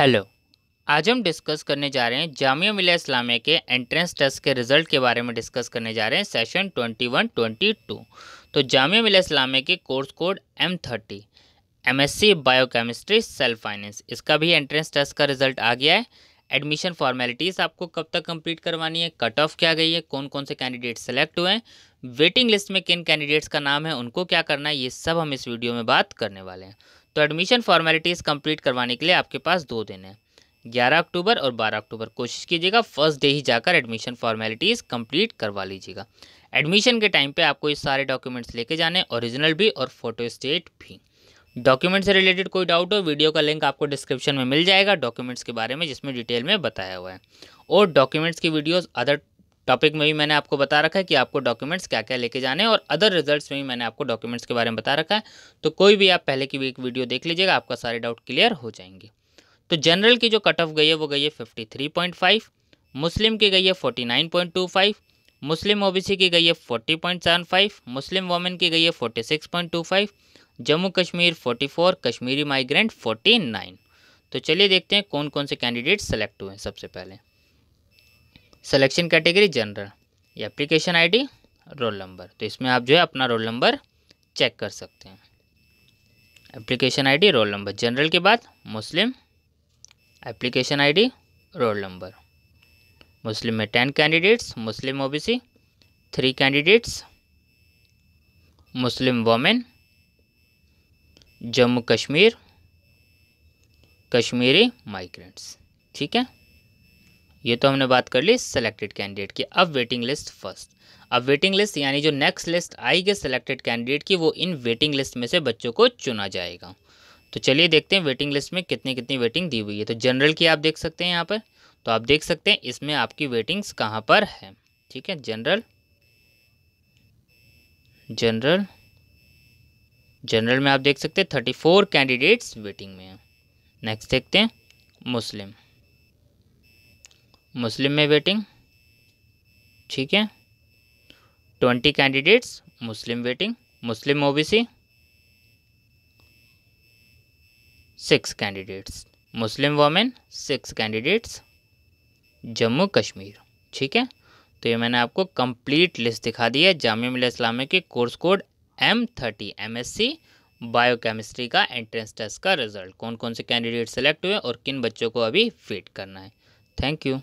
hello आज हम discuss करने जा रहे हैं जामिया मिलिया इस्लामिया के एंट्रेंस टेस्ट के रिजल्ट के बारे में डिस्कस करने जा रहे हैं session twenty one twenty two तो जामिया मिलिया इस्लामिया के course code M thirty M S C biochemistry self finance इसका भी एंट्रेंस टेस्ट का रिजल्ट आ गया है एडमिशन फॉर्मेलिटीज़ आपको कब तक कंप्लीट करवानी है कट ऑफ क्या गई है कौन कौन से कैंडिडेट सेलेक्ट हुए हैं वेटिंग लिस्ट में किन कैंडिडेट्स का नाम है उनको क्या करना है ये सब हम इस वीडियो में बात करने वाले हैं तो एडमिशन फॉर्मेलिटीज़ कंप्लीट करवाने के लिए आपके पास दो दिन हैं ग्यारह अक्टूबर और बारह अक्टूबर कोशिश कीजिएगा फर्स्ट डे ही जाकर एडमिशन फॉर्मेलिटीज़ कंप्लीट करवा लीजिएगा एडमिशन के टाइम पे आपको ये सारे डॉक्यूमेंट्स लेके जाने ओरिजिनल भी और फोटो स्टेट भी डॉक्यूमेंट्स से रिलेटेड कोई डाउट हो वीडियो का लिंक आपको डिस्क्रिप्शन में मिल जाएगा डॉक्यूमेंट्स के बारे में जिसमें डिटेल में बताया हुआ है और डॉक्यूमेंट्स की वीडियोज़ अदर टॉपिक में भी मैंने आपको बता रखा है कि आपको डॉक्यूमेंट्स क्या क्या लेके जाने और अदर रिजल्ट्स में भी मैंने आपको डॉक्यूमेंट्स के बारे में बता रखा है तो कोई भी आप पहले की भी एक वीडियो देख लीजिएगा आपका सारे डाउट क्लियर हो जाएंगे तो जनरल की जो कट ऑफ गई है वो गई है fifty three point five Muslim की गई है forty nine point two five Muslim O की गई है forty point seven five Muslim women की गई है forty six point two five Jammu Kashmir forty four Kashmiri migrant forty nine तो चलिए देखते हैं कौन कौन से कैंडिडेट सेलेक्ट हुए हैं सबसे पहले सिलेक्शन कैटेगरी जनरल ये एप्लीकेशन आईडी रोल नंबर तो इसमें आप जो है अपना रोल नंबर चेक कर सकते हैं application ID roll number general के बाद Muslim application ID roll number Muslim में ten candidates Muslim OBC three candidates Muslim women Jammu Kashmir Kashmiri migrants ठीक है ये तो हमने बात कर ली सेलेक्टेड कैंडिडेट की अब वेटिंग लिस्ट फर्स्ट अब वेटिंग लिस्ट यानी जो नेक्स्ट लिस्ट आएगी सिलेक्टेड कैंडिडेट की वो इन वेटिंग लिस्ट में से बच्चों को चुना जाएगा तो चलिए देखते हैं वेटिंग लिस्ट में कितनी कितनी वेटिंग दी हुई है तो जनरल की आप देख सकते हैं यहाँ पर तो आप देख सकते हैं इसमें आपकी वेटिंग्स कहाँ पर है ठीक है जनरल जनरल जनरल में आप देख सकते हैं थर्टी फोर कैंडिडेट्स वेटिंग में हैं नेक्स्ट देखते हैं मुस्लिम मुस्लिम में वेटिंग ठीक है twenty candidates Muslim waiting Muslim OBC six candidates Muslim women six candidates Jammu Kashmir ठीक है तो ये मैंने आपको कंप्लीट लिस्ट दिखा दी है जामिया इस्लामी के course code M thirty M S C biochemistry का एंट्रेंस टेस्ट का रिजल्ट कौन कौन से कैंडिडेट सेलेक्ट हुए और किन बच्चों को अभी फिट करना है थैंक यू